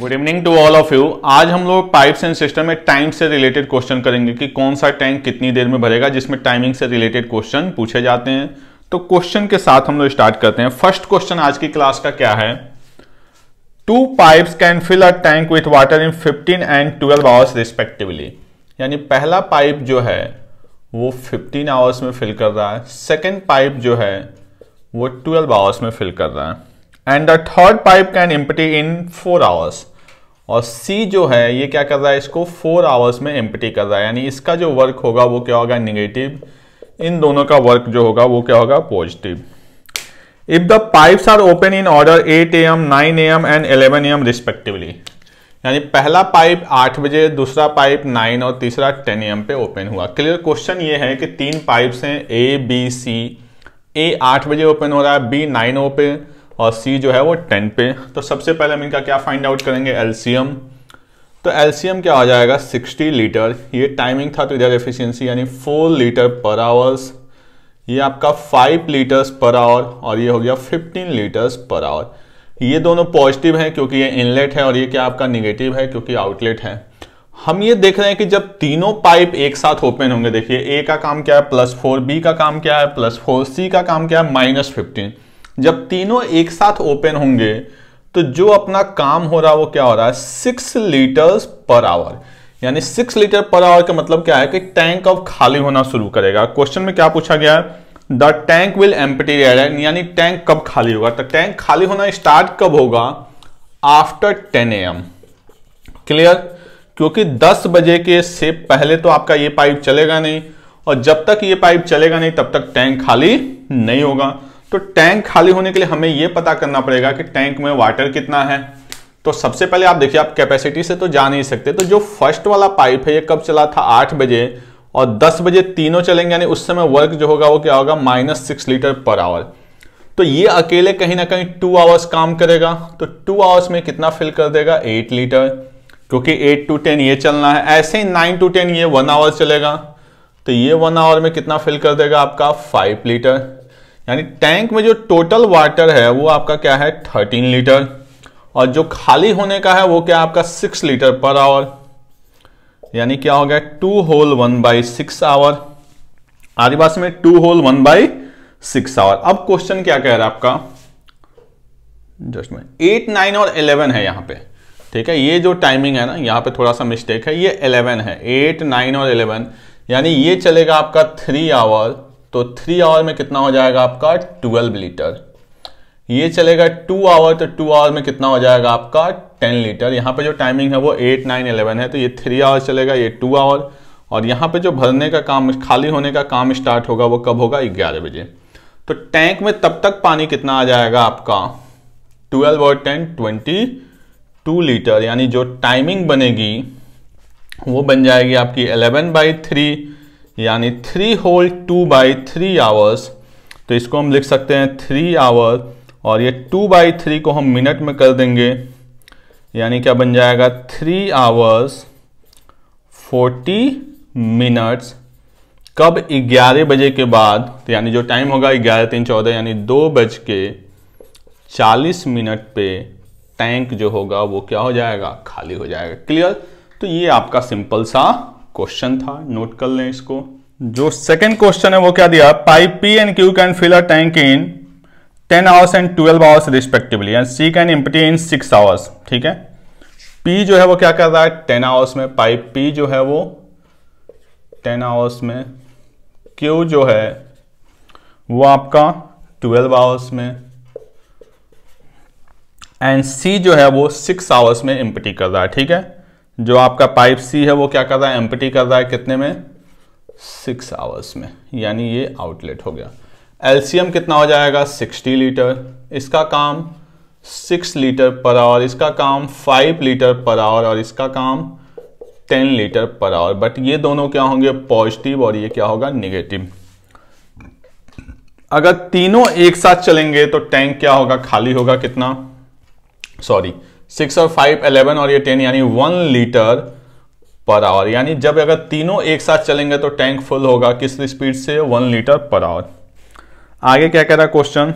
Good evening to all of you आज हम लोग पाइप्स एंड सिस्टम में टाइम से रिलेटेड क्वेश्चन करेंगे कि कौन सा टैंक कितनी देर में भरेगा जिसमें टाइमिंग से रिलेटेड क्वेश्चन पूछे जाते हैं तो क्वेश्चन के साथ हम लोग स्टार्ट करते हैं फर्स्ट क्वेश्चन आज की क्लास का क्या है two pipes can fill a tank with water in 15 and 12 hours respectively यानी पहला पाइप जो है वो 15 आवर्स में फिल कर रहा है सेकेंड पाइप जो है वो 12 आवर्स में फिल कर रहा है and the third pipe can empty in four hours और सी जो है ये क्या कर रहा है इसको फोर आवर्स में एम्पटी कर रहा है यानी इसका जो वर्क होगा वो क्या होगा निगेटिव इन दोनों का वर्क जो होगा वो क्या होगा positive if the pipes are open in order 8 A M nine A M and 11 A M respectively यानी पहला पाइप 8 बजे दूसरा पाइप 9 और तीसरा 10 ए एम पे ओपन हुआ क्लियर क्वेश्चन ये है कि तीन पाइप्स हैं ए बी सी ए 8 बजे ओपन हो रहा है बी 9 ओपन और सी जो है वो टेन पे तो सबसे पहले हम इनका क्या फाइंड आउट करेंगे एलसीएम तो एल्सीयम क्या आ जाएगा 60 लीटर ये टाइमिंग था तो इधर एफिशिएंसी यानी 4 लीटर पर आवर्स ये आपका 5 लीटर्स पर आवर और ये हो गया 15 लीटर्स पर आवर ये दोनों पॉजिटिव हैं क्योंकि ये इनलेट है और ये क्या आपका निगेटिव है क्योंकि आउटलेट है हम ये देख रहे हैं कि जब तीनों पाइप एक साथ ओपन होंगे देखिए ए का काम क्या है प्लस फोर बी का काम क्या है प्लस फोर सी का काम क्या है माइनस फिफ्टीन जब तीनों एक साथ ओपन होंगे तो जो अपना काम हो रहा है वो क्या हो रहा है सिक्स लीटर्स पर आवर यानी सिक्स लीटर पर आवर का मतलब क्या है कि टैंक अब खाली होना शुरू करेगा क्वेश्चन में क्या पूछा गया द टैंक विल एम्पटी यानी टैंक कब खाली होगा तो टैंक खाली होना स्टार्ट कब होगा आफ्टर ए एम क्लियर क्योंकि 10 बजे के से पहले तो आपका ये पाइप चलेगा नहीं और जब तक ये पाइप चलेगा नहीं तब तक टैंक खाली नहीं होगा तो टैंक खाली होने के लिए हमें यह पता करना पड़ेगा कि टैंक में वाटर कितना है तो सबसे पहले आप देखिए आप कैपेसिटी से तो जा नहीं सकते तो जो फर्स्ट वाला पाइप है ये कब चला था आठ बजे और दस बजे तीनों चलेंगे यानी उस समय वर्क जो होगा वो क्या होगा minus six litre per hour तो ये अकेले कहीं ना कहीं टू आवर्स काम करेगा तो टू आवर्स में कितना फिल कर देगा एट लीटर क्योंकि एट टू टेन ये चलना है ऐसे ही नाइन टू टेन ये वन आवर चलेगा तो ये वन आवर में कितना फिल कर देगा आपका फाइव लीटर यानी टैंक में जो टोटल वाटर है वो आपका क्या है थर्टीन लीटर और जो खाली होने का है वो क्या आपका सिक्स लीटर पर आवर यानी क्या हो गया two whole one by six hour आधी बात में two whole one by six hour अब क्वेश्चन क्या कह रहा है आपका जस्ट में एट नाइन और इलेवन है यहाँ पे ठीक है ये जो टाइमिंग है ना यहां पे थोड़ा सा मिस्टेक है ये इलेवन है एट नाइन और इलेवन यानी ये चलेगा आपका थ्री आवर तो थ्री आवर में कितना हो जाएगा आपका ट्वेल्व लीटर ये चलेगा टू आवर तो टू आवर में कितना हो जाएगा आपका टेन लीटर यहाँ पे जो टाइमिंग है वो एट नाइन इलेवन है तो ये थ्री आवर चलेगा ये टू आवर और यहाँ पे जो भरने का काम खाली होने का काम स्टार्ट होगा वो कब होगा ग्यारह बजे तो टैंक में तब तक पानी कितना आ जाएगा आपका ट्वेल्व और टेन ट्वेंटी टू लीटर यानी जो टाइमिंग बनेगी वो बन जाएगी आपकी एलेवन बाई थ्री यानी three whole two by three hours तो इसको हम लिख सकते हैं थ्री आवर और ये टू बाई थ्री को हम मिनट में कर देंगे यानी क्या बन जाएगा थ्री आवर्स फोर्टी मिनट्स कब ग्यारह बजे के बाद तो यानी जो टाइम होगा ग्यारह तीन चौदह यानी दो बज के चालीस मिनट पे टैंक जो होगा वो क्या हो जाएगा खाली हो जाएगा क्लियर तो ये आपका सिंपल सा क्वेश्चन था नोट कर लें इसको जो सेकंड क्वेश्चन है वो क्या दिया pipe P and Q can fill a tank in 10 hours and 12 hours respectively and C can empty in 6 hours ठीक है पी जो है वो क्या कर रहा है 10 आवर्स में पाइप पी जो है वो 10 आवर्स में क्यू जो है वो आपका 12 आवर्स में एंड सी जो है वो 6 आवर्स में इम्पटी कर रहा है ठीक है जो आपका पाइप सी है वो क्या कर रहा है एम्पटी कर रहा है कितने में सिक्स आवर्स में यानी ये आउटलेट हो गया एलसीएम कितना हो जाएगा सिक्सटी लीटर इसका काम सिक्स लीटर पर आवर इसका काम फाइव लीटर पर आवर और इसका काम ten litre per hour but ये दोनों क्या होंगे पॉजिटिव और ये क्या होगा निगेटिव अगर तीनों एक साथ चलेंगे तो टैंक क्या होगा खाली होगा कितना सॉरी सिक्स और फाइव अलेवन और ये टेन यानी वन लीटर पर आवर यानी जब अगर तीनों एक साथ चलेंगे तो टैंक फुल होगा किस स्पीड से वन लीटर पर आवर आगे क्या कह रहा question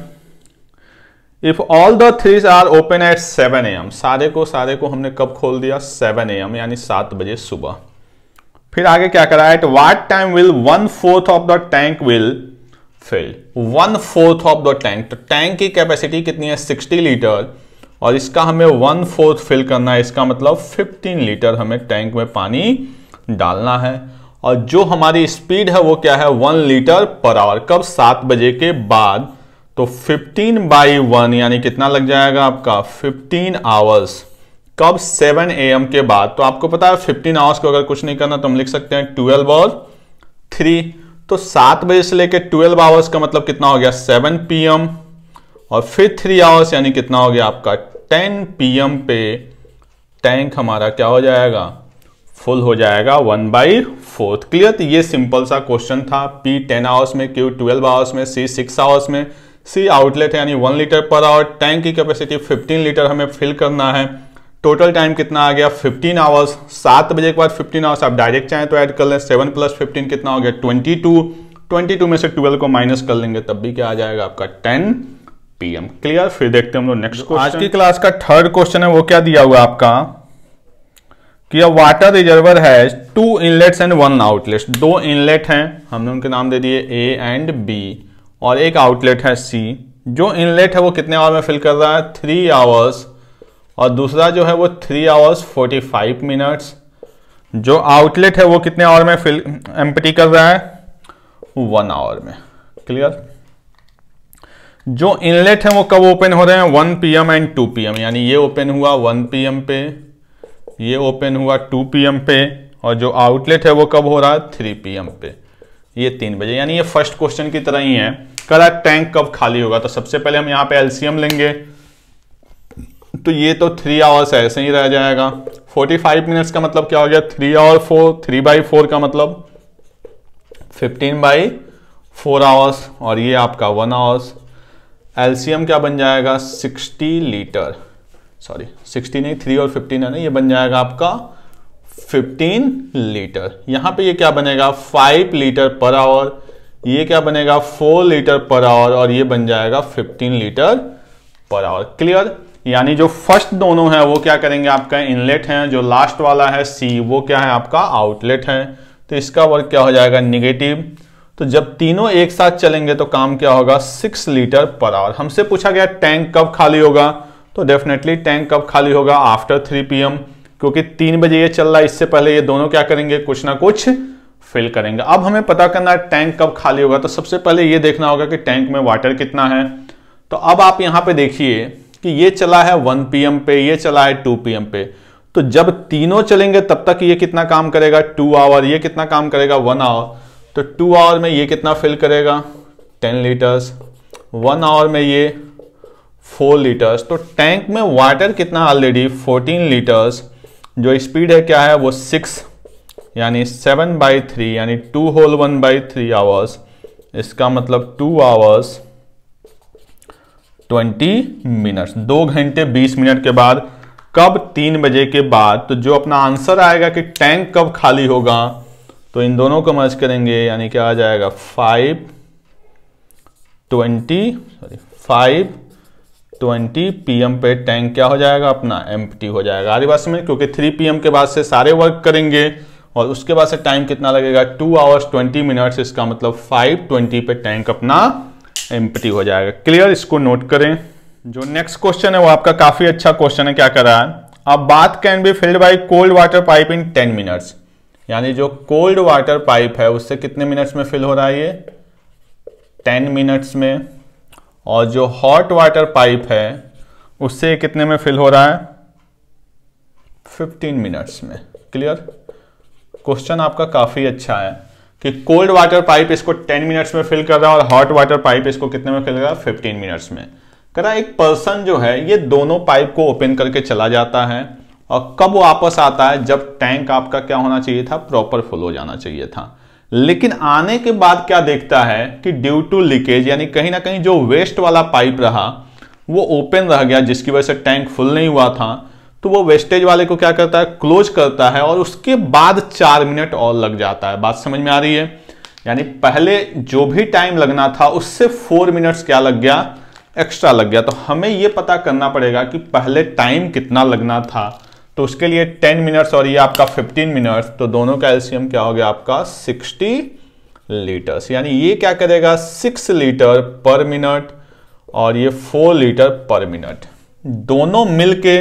if all the threes are open at seven A M सारे को सारे को हमने कब खोल दिया सेवन ए एम यानी सात बजे सुबह फिर आगे क्या करा at what time will one fourth of the tank will fill one fourth of the tank तो टैंक की कैपेसिटी कितनी है सिक्सटी लीटर और इसका हमें वन फोर्थ फिल करना है इसका मतलब 15 लीटर हमें टैंक में पानी डालना है और जो हमारी स्पीड है वो क्या है वन लीटर पर आवर कब सात बजे के बाद तो 15 बाई वन यानी कितना लग जाएगा आपका 15 आवर्स कब 7 एम के बाद तो आपको पता है 15 आवर्स को अगर कुछ नहीं करना तो हम लिख सकते हैं 12 और 3 तो 7 बजे से लेकर 12 आवर्स का मतलब कितना हो गया 7 एम और फिर 3 आवर्स यानी कितना हो गया आपका टेन पीएम पे टैंक हमारा क्या हो जाएगा फुल हो जाएगा वन बाई फोर्थ क्लियर तो ये सिंपल सा क्वेश्चन था पी टेन आवर्स में क्यू ट्वेल्व आवर्स में सी सिक्स आवर्स में सी आउटलेट यानी one litre per hour tank की कैपेसिटी फिफ्टीन लीटर हमें फिल करना है टोटल टाइम कितना आ गया 15 आवर्स सात बजे के बाद 15 आवर्स आप डायरेक्ट चाहें तो ऐड कर लें सेवन प्लस फिफ्टीन कितना हो गया ट्वेंटी टू में से ट्वेल्व को माइनस कर लेंगे तब भी क्या आ जाएगा आपका टेन पीएम क्लियर फिर देखते हैं हम लोग नेक्स्ट क्वेश्चन आज की क्लास का थर्ड क्वेश्चन है वो क्या दिया हुआ आपका कि अब वाटर रिजर्वर है two inlets and one outlet दो इनलेट हैं हमने उनके नाम दे दिए ए एंड बी और एक आउटलेट है सी जो इनलेट है वो कितने आवर में फिल कर रहा है थ्री आवर्स और दूसरा जो है वो three hours forty five minutes जो आउटलेट है वो कितने आवर में फिल एम्पटी कर रहा है वन आवर में क्लियर जो इनलेट है वो कब ओपन हो रहे हैं P M and P M यानी ये ओपन हुआ वन पीएम पे ये ओपन हुआ पी एम पे और जो आउटलेट है वो कब हो रहा है पी एम पे ये तीन बजे यानी ये फर्स्ट क्वेश्चन की तरह ही है करा टैंक कब खाली होगा तो सबसे पहले हम यहाँ पे एलसीएम लेंगे तो ये तो थ्री आवर्स ऐसे ही रह जाएगा फोर्टी फाइव मिनट्स का मतलब क्या हो गया three hour four three by four का मतलब फिफ्टीन बाई फोर आवर्स और ये आपका वन आवर्स एल्सियम क्या बन जाएगा 60 लीटर सॉरी 60 नहीं थ्री और 15 है ना ये बन जाएगा आपका 15 लीटर यहां पे ये क्या बनेगा 5 लीटर पर आवर ये क्या बनेगा 4 लीटर पर आवर और ये बन जाएगा 15 लीटर पर आवर क्लियर यानी जो फर्स्ट दोनों है वो क्या करेंगे आपका इनलेट है जो लास्ट वाला है सी वो क्या है आपका आउटलेट है तो इसका वर्क क्या हो जाएगा निगेटिव तो जब तीनों एक साथ चलेंगे तो काम क्या होगा सिक्स लीटर पर आवर हमसे पूछा गया टैंक कब खाली होगा तो डेफिनेटली टैंक कब खाली होगा आफ्टर थ्री पी क्योंकि तीन बजे ये चल रहा है इससे पहले ये दोनों क्या करेंगे कुछ ना कुछ फिल करेंगे अब हमें पता करना है टैंक कब खाली होगा तो सबसे पहले ये देखना होगा कि टैंक में वाटर कितना है तो अब आप यहां पे देखिए कि ये चला है 1 पीएम पे ये चला है 2 पीएम पे तो जब तीनों चलेंगे तब तक ये कितना काम करेगा 2 आवर ये कितना काम करेगा 1 आवर तो टू आवर में ये कितना फिल करेगा टेन लीटर्स वन आवर में ये फोर लीटर्स तो टैंक में वाटर कितना ऑलरेडी फोर्टीन लीटर्स जो स्पीड है क्या है वो सिक्स यानी सेवन बाई थ्री यानी two whole one by three hours इसका मतलब टू आवर्स ट्वेंटी मिनट्स दो घंटे बीस मिनट के बाद कब तीन बजे के बाद तो जो अपना आंसर आएगा कि टैंक कब खाली होगा तो इन दोनों को मर्ज करेंगे यानी क्या आ जाएगा five twenty sorry five twenty P M पे टैंक क्या हो जाएगा अपना एम हो जाएगा आधी में क्योंकि थ्री पी एम के बाद से सारे वर्क करेंगे और उसके बाद से टाइम कितना लगेगा टू आवर्स ट्वेंटी मिनट्स इसका मतलब फाइव ट्वेंटी पे टैंक अपना एम हो जाएगा क्लियर इसको नोट करें जो नेक्स्ट क्वेश्चन है वो आपका काफी अच्छा क्वेश्चन है क्या कर रहा है अब बात can be filled by cold water pipe in ten minutes यानी जो कोल्ड वाटर पाइप है उससे कितने मिनट्स में फिल हो रहा है ये टेन मिनट्स में और जो हॉट वाटर पाइप है उससे कितने में फिल हो रहा है फिफ्टीन मिनट्स में क्लियर क्वेश्चन आपका काफ़ी अच्छा है कि कोल्ड वाटर पाइप इसको टेन मिनट्स में फिल कर रहा है और हॉट वाटर पाइप इसको कितने में फिल कर रहा है फिफ्टीन मिनट्स में करा एक पर्सन जो है ये दोनों पाइप को ओपन करके चला जाता है और कब वापस आता है जब टैंक आपका क्या होना चाहिए था प्रॉपर फुल हो जाना चाहिए था लेकिन आने के बाद क्या देखता है कि ड्यू टू लीकेज यानी कहीं ना कहीं जो वेस्ट वाला पाइप रहा वो ओपन रह गया जिसकी वजह से टैंक फुल नहीं हुआ था तो वो वेस्टेज वाले को क्या करता है क्लोज करता है और उसके बाद चार मिनट और लग जाता है बात समझ में आ रही है यानी पहले जो भी टाइम लगना था उससे फोर मिनट्स क्या लग गया एक्स्ट्रा लग गया तो हमें यह पता करना पड़ेगा कि पहले टाइम कितना लगना था तो उसके लिए 10 मिनट्स और ये आपका 15 मिनट्स तो दोनों का एल्सियम क्या हो गया आपका 60 लीटर्स यानी ये क्या करेगा 6 लीटर पर मिनट और ये 4 लीटर पर मिनट दोनों मिलके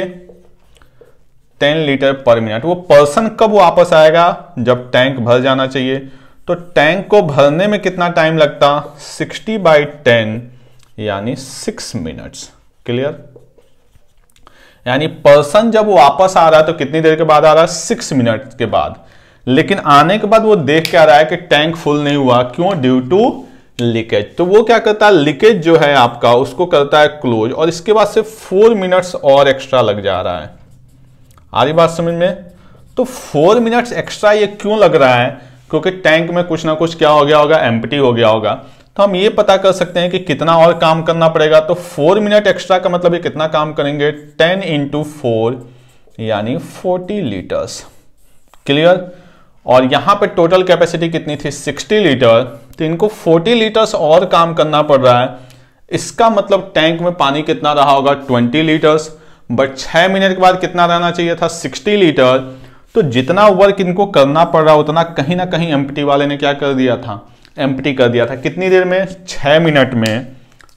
10 लीटर पर मिनट वो पर्सन कब वापस आएगा जब टैंक भर जाना चाहिए तो टैंक को भरने में कितना टाइम लगता 60 बाई टेन यानी 6 मिनट्स क्लियर यानी पर्सन जब वापस आ रहा है तो कितनी देर के बाद आ रहा है सिक्स मिनट के बाद लेकिन आने के बाद वो देख के आ रहा है कि टैंक फुल नहीं हुआ क्यों ड्यू टू लीकेज तो वो क्या करता है लीकेज जो है आपका उसको करता है क्लोज और इसके बाद से फोर मिनट्स और एक्स्ट्रा लग जा रहा है आ रही बात समझ में तो फोर मिनट्स एक्स्ट्रा ये क्यों लग रहा है क्योंकि टैंक में कुछ ना कुछ क्या हो गया होगा एम्पटी हो गया होगा तो हम ये पता कर सकते हैं कि कितना और काम करना पड़ेगा तो फोर मिनट एक्स्ट्रा का मतलब ये कितना काम करेंगे टेन इंटू फोर यानी फोर्टी लीटर्स क्लियर और यहाँ पे टोटल कैपेसिटी कितनी थी सिक्सटी लीटर तो इनको फोर्टी लीटर्स और काम करना पड़ रहा है इसका मतलब टैंक में पानी कितना रहा होगा ट्वेंटी लीटर्स बट छह मिनट के बाद कितना रहना चाहिए था सिक्सटी लीटर तो जितना वर्क इनको करना पड़ रहा उतना कहीं ना कहीं एम वाले ने क्या कर दिया था एम्पटी कर दिया था कितनी देर में छः मिनट में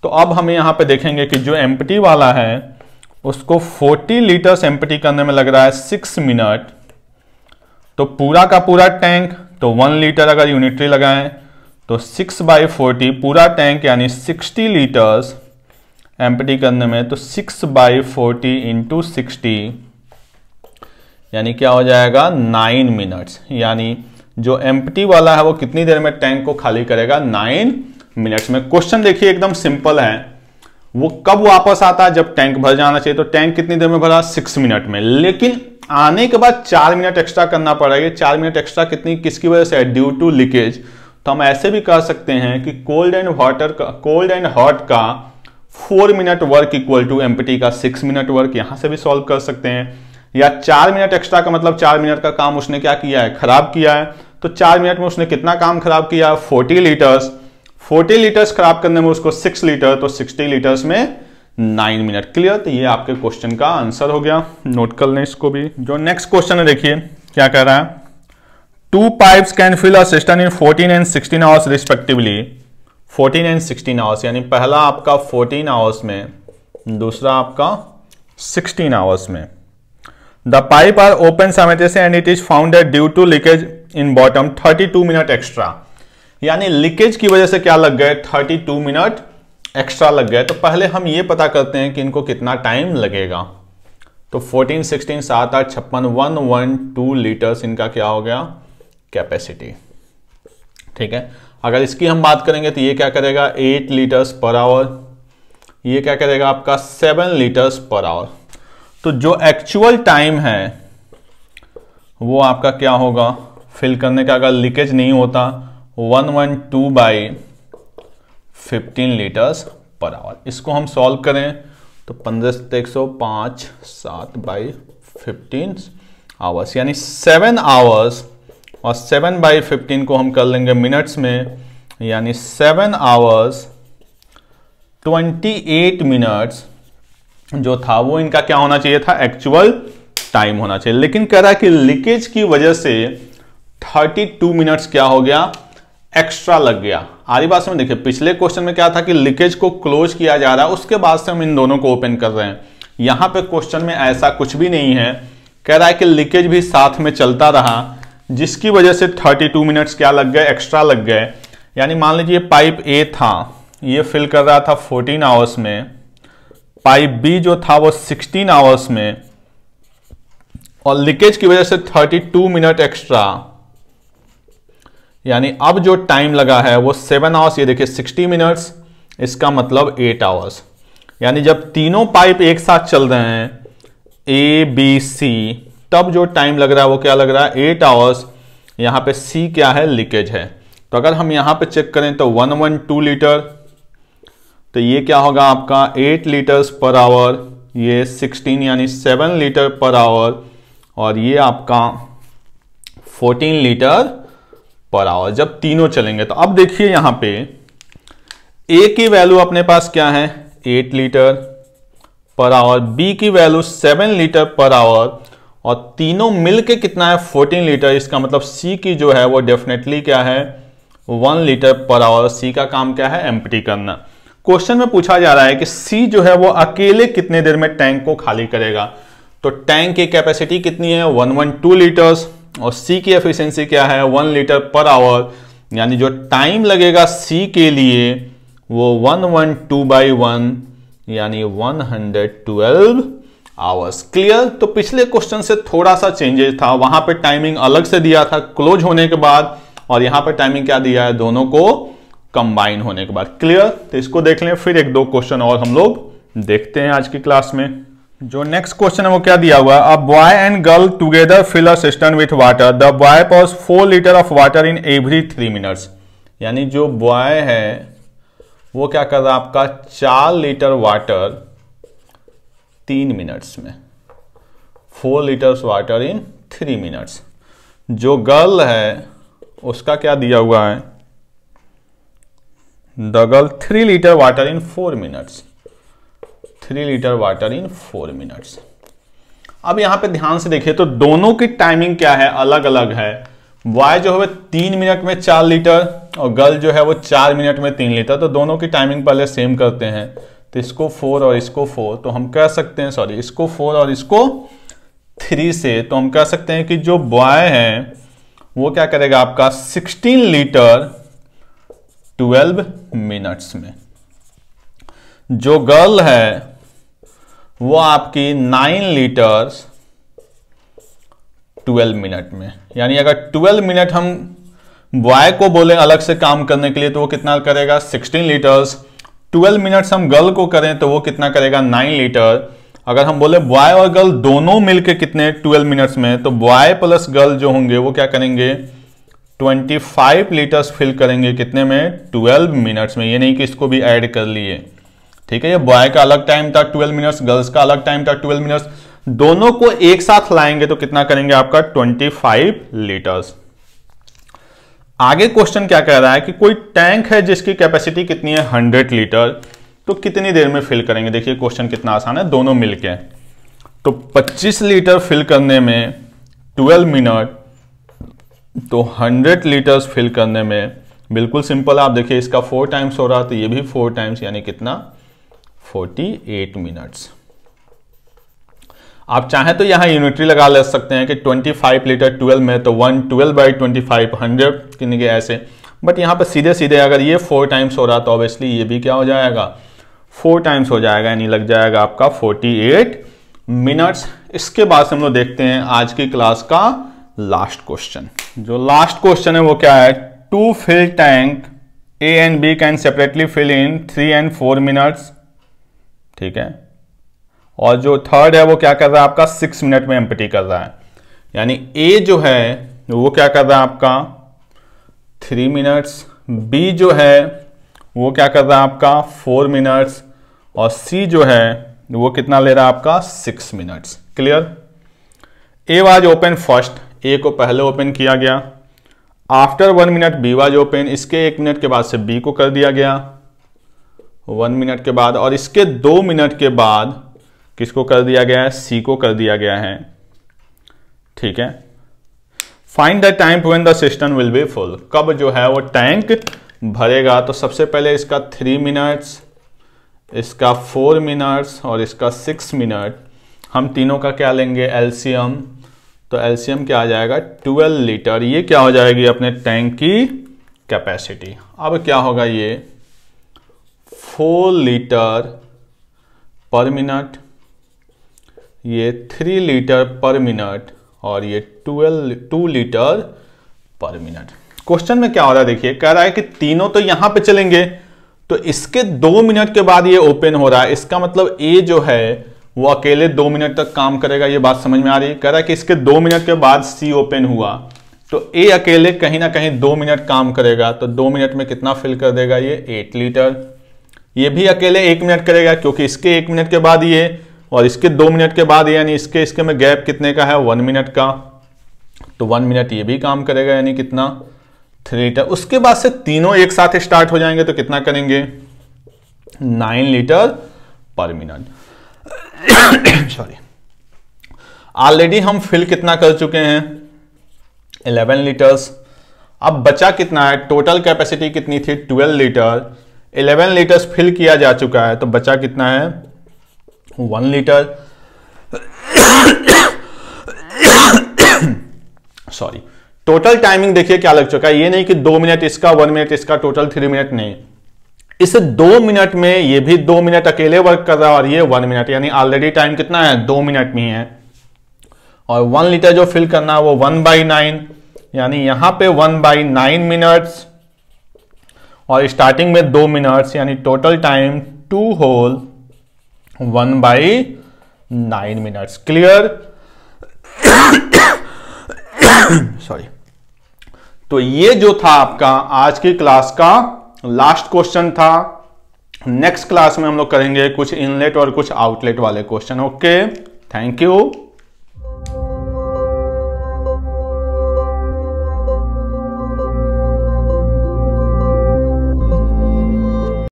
तो अब हम यहाँ पे देखेंगे कि जो एम्पटी वाला है उसको 40 लीटर्स एम्पटी करने में लग रहा है सिक्स मिनट तो पूरा का पूरा टैंक तो वन लीटर अगर यूनिटरी लगाएं तो सिक्स बाई फोर्टी पूरा टैंक यानी सिक्सटी लीटर्स एम्पटी करने में तो six by forty into sixty यानी क्या हो जाएगा नाइन मिनट्स यानी जो एम्प्टी वाला है वो कितनी देर में टैंक को खाली करेगा नाइन मिनट्स में क्वेश्चन देखिए एकदम सिंपल है वो कब वापस आता है जब टैंक भर जाना चाहिए तो टैंक कितनी देर में भरा सिक्स मिनट में लेकिन आने के बाद चार मिनट एक्स्ट्रा करना पड़ेगा चार मिनट एक्स्ट्रा कितनी किसकी वजह से है ड्यू टू लीकेज तो हम ऐसे भी कह सकते हैं कि कोल्ड एंड वाटर का कोल्ड एंड हॉट का four minute work equal to empty का सिक्स मिनट वर्क यहां से भी सॉल्व कर सकते हैं या चार मिनट एक्स्ट्रा का मतलब चार मिनट का काम उसने क्या किया है खराब किया है तो चार मिनट में उसने कितना काम खराब किया फोर्टी लीटर्स फोर्टी लीटर्स खराब करने में उसको सिक्स लीटर तो सिक्सटी लीटर्स में नाइन मिनट क्लियर तो ये आपके क्वेश्चन का आंसर हो गया नोट कर लें इसको भी जो नेक्स्ट क्वेश्चन है देखिए क्या कह रहा है two pipes can fill a system in 14 and 16 hours respectively 14 and 16 hours यानी पहला आपका 14 आवर्स में दूसरा आपका 16 आवर्स में The pipe are open simultaneously and it is found that due to leakage in bottom 32 minute extra. यानी leakage की वजह से क्या लग गए 32 मिनट एक्स्ट्रा लग गए तो पहले हम ये पता करते हैं कि इनको कितना टाइम लगेगा तो 14, 16, 7, 8, छप्पन वन वन टू लीटर्स इनका क्या हो गया कैपेसिटी ठीक है अगर इसकी हम बात करेंगे तो ये क्या करेगा 8 लीटर्स पर आवर ये क्या करेगा आपका 7 लीटर्स पर आवर तो जो एक्चुअल टाइम है वो आपका क्या होगा फिल करने का अगर लीकेज नहीं होता one one two by fifteen litres per hour इसको हम सॉल्व करें तो पंद्रह से एक सौ पाँच सात बाई फिफ्टीन आवर्स यानी सेवन आवर्स और सेवन बाई फिफ्टीन को हम कर लेंगे मिनट्स में यानी seven hours twenty eight minutes जो था वो इनका क्या होना चाहिए था एक्चुअल टाइम होना चाहिए लेकिन कह रहा है कि लीकेज की वजह से 32 मिनट्स क्या हो गया एक्स्ट्रा लग गया आधी बात में देखिए पिछले क्वेश्चन में क्या था कि लीकेज को क्लोज किया जा रहा है उसके बाद से हम इन दोनों को ओपन कर रहे हैं यहां पे क्वेश्चन में ऐसा कुछ भी नहीं है कह रहा है कि लीकेज भी साथ में चलता रहा जिसकी वजह से 32 मिनट्स क्या लग गए एक्स्ट्रा लग गए यानी मान लीजिए पाइप ए था ये फिल कर रहा था 14 आवर्स में पाइप बी जो था वो 16 आवर्स में और लीकेज की वजह से 32 मिनट एक्स्ट्रा यानी अब जो टाइम लगा है वो 7 आवर्स ये देखिए 60 मिनट्स इसका मतलब 8 आवर्स यानी जब तीनों पाइप एक साथ चल रहे हैं ए बी सी तब जो टाइम लग रहा है वो क्या लग रहा है 8 आवर्स यहाँ पे सी क्या है लीकेज है तो अगर हम यहाँ पे चेक करें तो 112 लीटर तो ये क्या होगा आपका 8 लीटर्स पर आवर ये 16 यानी 7 लीटर पर आवर और ये आपका 14 लीटर पर आवर जब तीनों चलेंगे तो अब देखिए यहाँ पे ए की वैल्यू अपने पास क्या है 8 लीटर पर आवर बी की वैल्यू 7 लीटर पर आवर और तीनों मिल के कितना है 14 लीटर इसका मतलब सी की जो है वो डेफिनेटली क्या है 1 लीटर पर आवर सी का काम क्या है एम्प्टी करना क्वेश्चन में पूछा जा रहा है कि सी जो है वो अकेले कितने देर में टैंक को खाली करेगा तो टैंक की कैपेसिटी कितनी है 112 लीटर्स और सी की एफिशिएंसी क्या है 1 लीटर पर आवर यानी जो टाइम लगेगा सी के लिए वो 112 वन टू बाई वन यानी 112 आवर्स क्लियर तो पिछले क्वेश्चन से थोड़ा सा चेंजेस था वहां पे टाइमिंग अलग से दिया था क्लोज होने के बाद और यहां पे टाइमिंग क्या दिया है दोनों को कंबाइन होने के बाद क्लियर तो इसको देख लें फिर एक दो क्वेश्चन और हम लोग देखते हैं आज की क्लास में जो नेक्स्ट क्वेश्चन है वो क्या दिया हुआ है a boy and girl together fill a system with water the boy pours four litre of water in every three minutes यानी जो बॉय है वो क्या कर रहा है आपका चार लीटर वाटर तीन मिनट्स में four litres water in three minutes जो गर्ल है उसका क्या दिया हुआ है डगल three litre water in four minutes three litre water in four minutes अब यहां पे ध्यान से देखिए तो दोनों की टाइमिंग क्या है अलग अलग है वाई जो है तीन मिनट में चार लीटर और गर्ल जो है वो चार मिनट में तीन लीटर तो दोनों की टाइमिंग पहले सेम करते हैं तो इसको फोर और इसको फोर तो हम कह सकते हैं सॉरी इसको फोर और इसको थ्री से तो हम कह सकते हैं कि जो बॉय है वो क्या करेगा आपका सिक्सटीन लीटर ट्वेल्व मिनट्स में जो गर्ल है वो आपकी नाइन लीटर्स ट्वेल्व मिनट में यानी अगर ट्वेल्व मिनट हम बॉय को बोले अलग से काम करने के लिए तो वो कितना करेगा सिक्सटीन लीटर्स ट्वेल्व मिनट्स हम गर्ल को करें तो वो कितना करेगा नाइन लीटर अगर हम बोले बॉय और गर्ल दोनों मिलके कितने ट्वेल्व मिनट्स में तो बॉय प्लस गर्ल जो होंगे वो क्या करेंगे 25 लीटर्स फिल करेंगे कितने में 12 मिनट्स में ये नहीं कि इसको भी ऐड कर लिए ठीक है ये बॉय का अलग टाइम था 12 मिनट्स गर्ल्स का अलग टाइम था 12 मिनट्स दोनों को एक साथ लाएंगे तो कितना करेंगे आपका 25 लीटर्स आगे क्वेश्चन क्या कह रहा है कि कोई टैंक है जिसकी कैपेसिटी कितनी है हंड्रेड लीटर तो कितनी देर में फिल करेंगे देखिए क्वेश्चन कितना आसान है दोनों मिलकर तो पच्चीस लीटर फिल करने में ट्वेल्व मिनट तो 100 लीटर्स फिल करने में बिल्कुल सिंपल आप देखिए इसका फोर टाइम्स हो रहा तो ये भी फोर टाइम्स यानी कितना 48 मिनट्स आप चाहें तो यहां यूनिटरी लगा ले सकते हैं कि 25 लीटर 12 में तो 1 12 बाई ट्वेंटी फाइव हंड्रेड के ऐसे बट यहां पर सीधे सीधे अगर ये फोर टाइम्स हो रहा तो ऑब्वियसली ये भी क्या हो जाएगा फोर टाइम्स हो जाएगा यानी लग जाएगा आपका फोर्टी मिनट्स इसके बाद से हम लोग देखते हैं आज की क्लास का लास्ट क्वेश्चन जो लास्ट क्वेश्चन है वो क्या है two fill tank A and B can separately fill in three and four minutes ठीक है और जो थर्ड है वो क्या कर रहा है आपका सिक्स मिनट में एम्पटी कर रहा है यानी ए जो है वो क्या कर रहा है आपका थ्री मिनट्स बी जो है वो क्या कर रहा है आपका फोर मिनट्स और सी जो है वो कितना ले रहा है आपका six minutes clear A was open first A को पहले ओपन किया गया after one minute B was open इसके एक मिनट के बाद से बी को कर दिया गया वन मिनट के बाद और इसके दो मिनट के बाद किसको कर दिया गया है सी को कर दिया गया है ठीक है find the time when the system will be full कब जो है वो टैंक भरेगा तो सबसे पहले इसका थ्री मिनट्स इसका फोर मिनट्स और इसका सिक्स मिनट हम तीनों का क्या लेंगे एलसीएम तो एलसीएम क्या आ जाएगा 12 लीटर ये क्या हो जाएगी अपने टैंक की कैपेसिटी अब क्या होगा ये 4 लीटर पर मिनट ये 3 लीटर पर मिनट और ये 12 2 लीटर पर मिनट क्वेश्चन में क्या हो रहा है देखिए कह रहा है कि तीनों तो यहां पे चलेंगे तो इसके दो मिनट के बाद ये ओपन हो रहा है इसका मतलब ए जो है वो अकेले दो मिनट तक काम करेगा ये बात समझ में आ रही है कह रहा है कि इसके दो मिनट के बाद सी ओपन हुआ तो ए अकेले कहीं ना कहीं दो मिनट काम करेगा तो दो मिनट में कितना फिल कर देगा ये एट लीटर ये भी अकेले एक मिनट करेगा क्योंकि इसके एक मिनट के बाद ये और इसके दो मिनट के बाद यानी इसके इसके में गैप कितने का है वन मिनट का तो वन मिनट ये भी काम करेगा यानी कितना थ्री लीटर उसके बाद से तीनों एक साथ स्टार्ट हो जाएंगे तो कितना करेंगे nine litre per minute sorry already हम फिल कितना कर चुके हैं 11 लीटर्स अब बचा कितना है टोटल कैपेसिटी कितनी थी 12 लीटर 11 लीटर्स फिल किया जा चुका है तो बचा कितना है 1 लीटर सॉरी टोटल टाइमिंग देखिए क्या लग चुका है ये नहीं कि दो मिनट इसका वन मिनट इसका टोटल थ्री मिनट नहीं इस दो मिनट में ये भी दो मिनट अकेले वर्क कर रहा है और ये वन मिनट यानी ऑलरेडी टाइम कितना है दो मिनट में है और वन लीटर जो फिल करना है वो वन बाई नाइन यानी यहां पे वन बाई नाइन मिनट्स और स्टार्टिंग में दो मिनट्स यानी total time two whole one by nine minutes clear sorry तो ये जो था आपका आज की क्लास का लास्ट क्वेश्चन था नेक्स्ट क्लास में हम लोग करेंगे कुछ इनलेट और कुछ आउटलेट वाले क्वेश्चन ओके थैंक यू